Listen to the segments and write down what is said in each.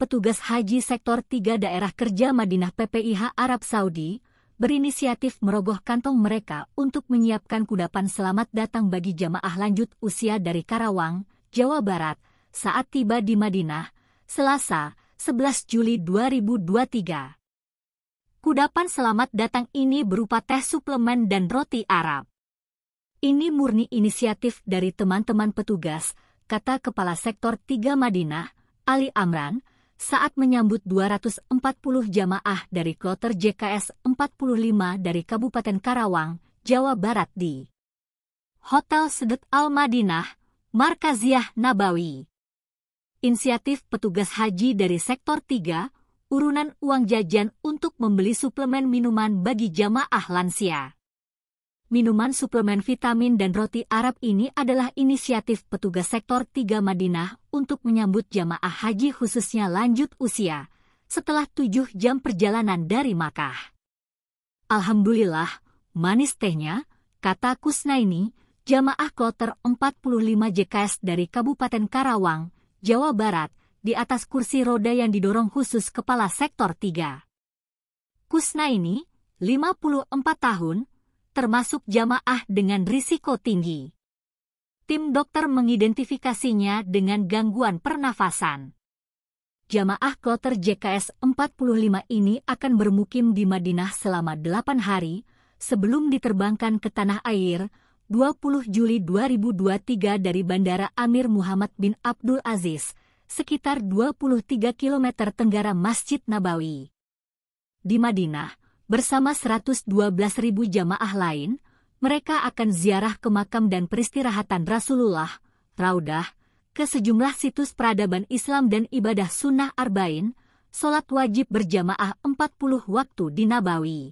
Petugas haji sektor 3 daerah kerja Madinah PPIH Arab Saudi berinisiatif merogoh kantong mereka untuk menyiapkan kudapan selamat datang bagi jamaah lanjut usia dari Karawang, Jawa Barat, saat tiba di Madinah, Selasa, 11 Juli 2023. Kudapan selamat datang ini berupa teh suplemen dan roti Arab. Ini murni inisiatif dari teman-teman petugas, kata Kepala Sektor 3 Madinah, Ali Amran, saat menyambut 240 jamaah dari kloter JKS 45 dari Kabupaten Karawang, Jawa Barat di Hotel Sedet Al-Madinah, Markaziah Nabawi. Inisiatif petugas haji dari Sektor 3, urunan uang jajan untuk membeli suplemen minuman bagi jamaah lansia minuman suplemen vitamin dan roti Arab ini adalah inisiatif petugas sektor 3 Madinah untuk menyambut jamaah haji khususnya lanjut usia setelah tujuh jam perjalanan dari Makkah. Alhamdulillah, manis tehnya, kata Kusnaini, jamaah kloter 45 JKS dari Kabupaten Karawang, Jawa Barat, di atas kursi roda yang didorong khusus kepala sektor 3. Kusnaini, 54 tahun, termasuk jamaah dengan risiko tinggi. Tim dokter mengidentifikasinya dengan gangguan pernafasan. Jamaah kloter JKS 45 ini akan bermukim di Madinah selama 8 hari sebelum diterbangkan ke tanah air 20 Juli 2023 dari Bandara Amir Muhammad bin Abdul Aziz, sekitar 23 km tenggara Masjid Nabawi. Di Madinah, bersama 112 ribu jamaah lain, mereka akan ziarah ke makam dan peristirahatan Rasulullah, Raudah, ke sejumlah situs peradaban Islam dan ibadah sunnah Arba'in, solat wajib berjamaah 40 waktu di Nabawi.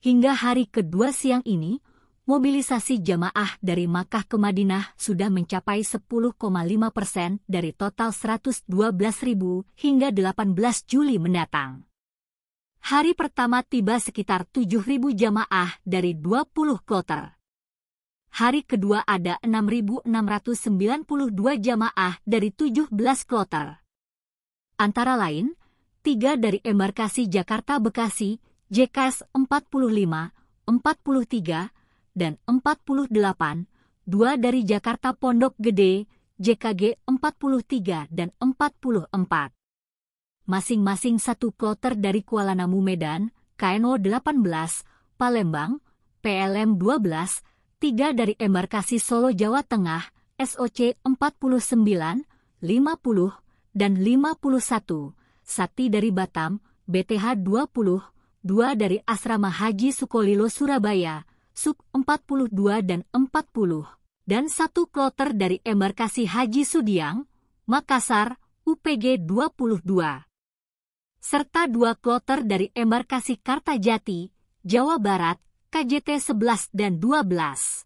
Hingga hari kedua siang ini, mobilisasi jamaah dari Makkah ke Madinah sudah mencapai 10,5 persen dari total 112 ribu hingga 18 Juli mendatang. Hari pertama tiba sekitar 7.000 jamaah dari 20 kloter. Hari kedua ada 6.692 jamaah dari 17 kloter. Antara lain, tiga dari embarkasi Jakarta-Bekasi, JKS 45, 43, dan 48, dua dari Jakarta Pondok Gede, JKG 43 dan 44 masing-masing satu kloter dari Kuala Namu Medan, KNO 18, Palembang, PLM 12, 3 dari embarkasi Solo Jawa Tengah, SOC 49, 50, dan 51, Sati dari Batam, BTH 20, 2 dari Asrama Haji Sukolilo Surabaya, Sub 42 dan 40, dan satu kloter dari embarkasi Haji Sudiang, Makassar, UPG 22 serta dua kloter dari embarkasi Kartajati, Jawa Barat, KJT 11 dan 12.